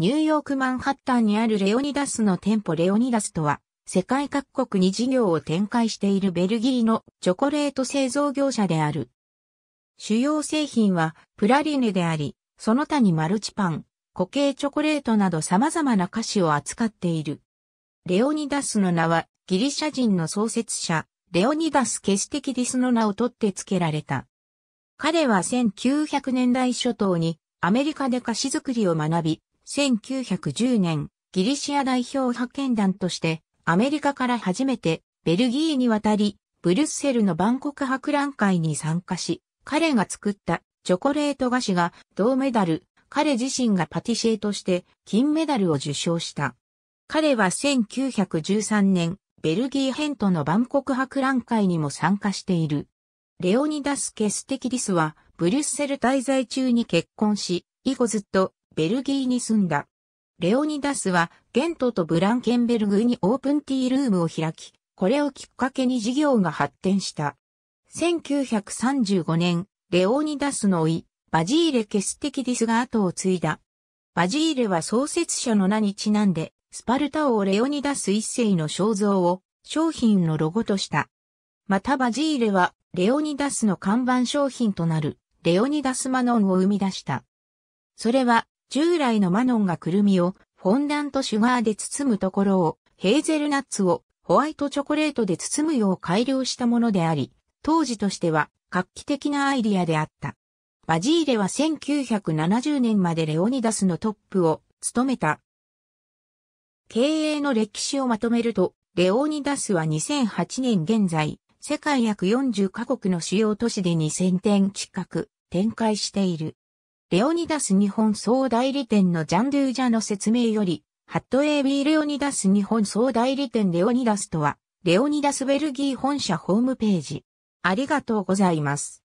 ニューヨークマンハッタンにあるレオニダスの店舗レオニダスとは、世界各国に事業を展開しているベルギーのチョコレート製造業者である。主要製品はプラリネであり、その他にマルチパン、固形チョコレートなど様々な菓子を扱っている。レオニダスの名はギリシャ人の創設者、レオニダス・ケステキディスの名を取って付けられた。彼は1900年代初頭にアメリカで菓子作りを学び、1910年、ギリシア代表派遣団として、アメリカから初めて、ベルギーに渡り、ブルッセルの万国博覧会に参加し、彼が作ったチョコレート菓子が銅メダル、彼自身がパティシエとして金メダルを受賞した。彼は1913年、ベルギー編との万国博覧会にも参加している。レオニダス・ケステキリスは、ブリュッセル滞在中に結婚し、以後ずっとベルギーに住んだ。レオニダスは、ゲントとブランケンベルグにオープンティールームを開き、これをきっかけに事業が発展した。1935年、レオニダスの甥、バジーレ・ケステキディスが後を継いだ。バジーレは創設者の名にちなんで、スパルタ王レオニダス一世の肖像を商品のロゴとした。またバジーレはレオニダスの看板商品となるレオニダスマノンを生み出した。それは従来のマノンがくるみをフォンダントシュガーで包むところを、ヘーゼルナッツをホワイトチョコレートで包むよう改良したものであり、当時としては画期的なアイディアであった。バジーレは1970年までレオニダスのトップを務めた。経営の歴史をまとめると、レオニダスは2008年現在、世界約40カ国の主要都市で2000店近く展開している。レオニダス日本総代理店のジャンドゥージャの説明より、ハット AB レオニダス日本総代理店レオニダスとは、レオニダスベルギー本社ホームページ。ありがとうございます。